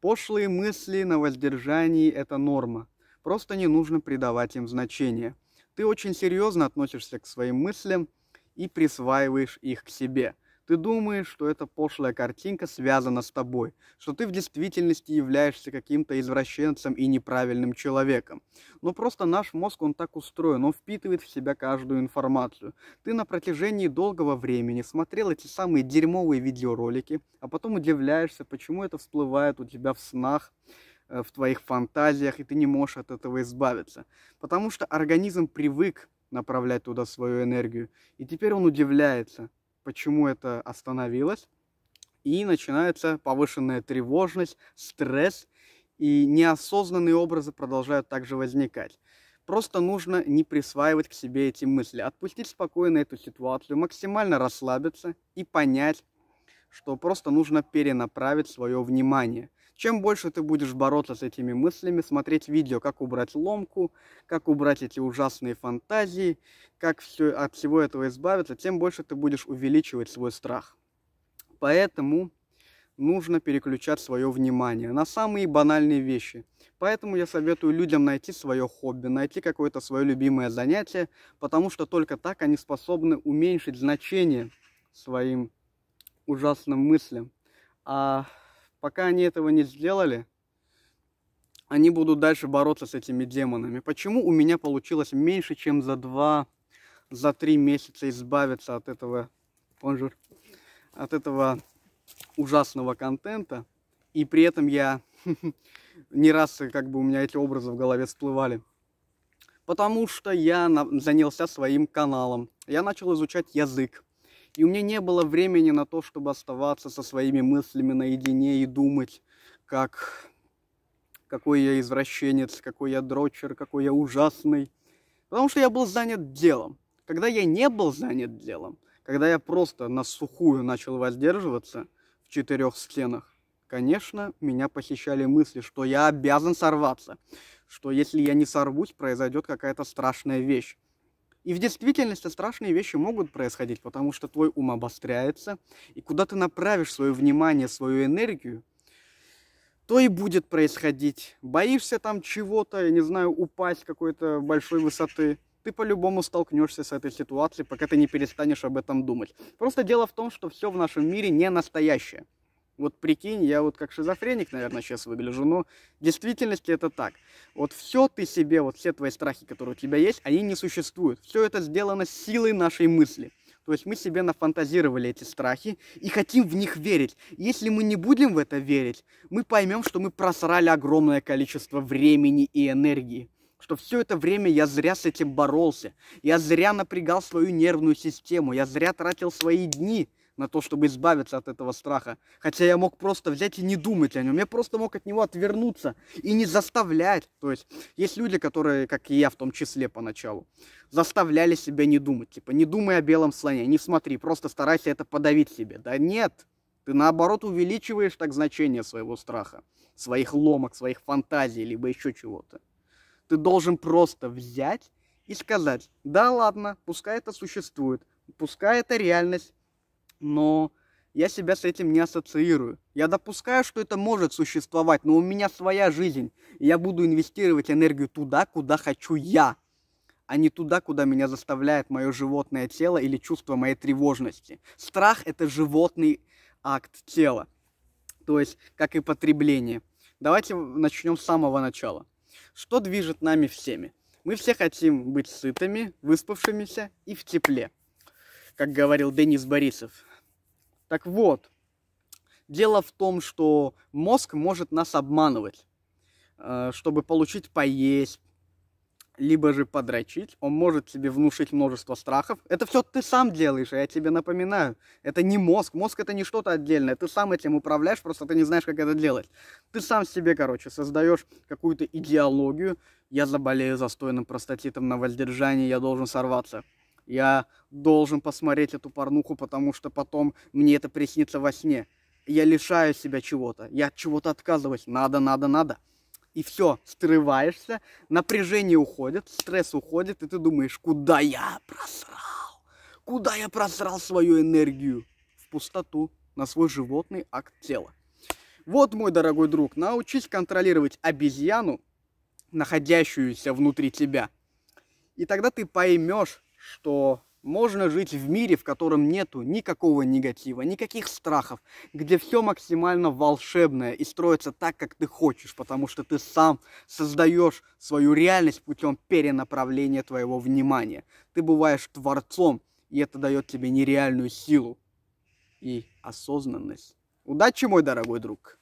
Пошлые мысли на воздержании – это норма. Просто не нужно придавать им значение. Ты очень серьезно относишься к своим мыслям и присваиваешь их к себе – ты думаешь, что эта пошлая картинка связана с тобой, что ты в действительности являешься каким-то извращенцем и неправильным человеком. Но просто наш мозг, он так устроен, он впитывает в себя каждую информацию. Ты на протяжении долгого времени смотрел эти самые дерьмовые видеоролики, а потом удивляешься, почему это всплывает у тебя в снах, э, в твоих фантазиях, и ты не можешь от этого избавиться. Потому что организм привык направлять туда свою энергию. И теперь он удивляется, почему это остановилось. И начинается повышенная тревожность, стресс, и неосознанные образы продолжают также возникать. Просто нужно не присваивать к себе эти мысли, отпустить спокойно эту ситуацию, максимально расслабиться и понять, что просто нужно перенаправить свое внимание – чем больше ты будешь бороться с этими мыслями, смотреть видео, как убрать ломку, как убрать эти ужасные фантазии, как все, от всего этого избавиться, тем больше ты будешь увеличивать свой страх. Поэтому нужно переключать свое внимание на самые банальные вещи. Поэтому я советую людям найти свое хобби, найти какое-то свое любимое занятие, потому что только так они способны уменьшить значение своим ужасным мыслям. А Пока они этого не сделали, они будут дальше бороться с этими демонами. Почему у меня получилось меньше, чем за два, за три месяца избавиться от этого, бонжур, от этого ужасного контента? И при этом я не раз, как бы у меня эти образы в голове всплывали. Потому что я занялся своим каналом. Я начал изучать язык. И у меня не было времени на то, чтобы оставаться со своими мыслями наедине и думать, как какой я извращенец, какой я дрочер, какой я ужасный. Потому что я был занят делом. Когда я не был занят делом, когда я просто на сухую начал воздерживаться в четырех стенах, конечно, меня посещали мысли, что я обязан сорваться, что если я не сорвусь, произойдет какая-то страшная вещь. И в действительности страшные вещи могут происходить, потому что твой ум обостряется, и куда ты направишь свое внимание, свою энергию, то и будет происходить. Боишься там чего-то, я не знаю, упасть какой-то большой высоты, ты по-любому столкнешься с этой ситуацией, пока ты не перестанешь об этом думать. Просто дело в том, что все в нашем мире не настоящее. Вот прикинь, я вот как шизофреник, наверное, сейчас выгляжу, но в действительности это так. Вот все ты себе, вот все твои страхи, которые у тебя есть, они не существуют. Все это сделано силой нашей мысли. То есть мы себе нафантазировали эти страхи и хотим в них верить. Если мы не будем в это верить, мы поймем, что мы просрали огромное количество времени и энергии. Что все это время я зря с этим боролся. Я зря напрягал свою нервную систему. Я зря тратил свои дни на то, чтобы избавиться от этого страха. Хотя я мог просто взять и не думать о нем. Я просто мог от него отвернуться и не заставлять. То есть есть люди, которые, как и я в том числе поначалу, заставляли себя не думать. Типа, не думай о белом слоне, не смотри, просто старайся это подавить себе. Да нет, ты наоборот увеличиваешь так значение своего страха, своих ломок, своих фантазий, либо еще чего-то. Ты должен просто взять и сказать, да ладно, пускай это существует, пускай это реальность, но я себя с этим не ассоциирую. Я допускаю, что это может существовать, но у меня своя жизнь. И я буду инвестировать энергию туда, куда хочу я, а не туда, куда меня заставляет мое животное тело или чувство моей тревожности. Страх – это животный акт тела, то есть как и потребление. Давайте начнем с самого начала. Что движет нами всеми? Мы все хотим быть сытыми, выспавшимися и в тепле, как говорил Денис Борисов так вот, дело в том, что мозг может нас обманывать, э, чтобы получить поесть, либо же подрочить, он может тебе внушить множество страхов. Это все ты сам делаешь, я тебе напоминаю. Это не мозг, мозг это не что-то отдельное, ты сам этим управляешь, просто ты не знаешь, как это делать. Ты сам себе, короче, создаешь какую-то идеологию, я заболею застойным простатитом на воздержании, я должен сорваться. Я должен посмотреть эту порнуху, потому что потом мне это приснится во сне. Я лишаю себя чего-то, я от чего-то отказываюсь. Надо, надо, надо. И все, срываешься, напряжение уходит, стресс уходит, и ты думаешь, куда я просрал? Куда я просрал свою энергию? В пустоту, на свой животный акт тела. Вот, мой дорогой друг, научись контролировать обезьяну, находящуюся внутри тебя. И тогда ты поймешь, что можно жить в мире, в котором нету никакого негатива, никаких страхов, где все максимально волшебное и строится так, как ты хочешь, потому что ты сам создаешь свою реальность путем перенаправления твоего внимания. Ты бываешь творцом, и это дает тебе нереальную силу и осознанность. Удачи, мой дорогой друг!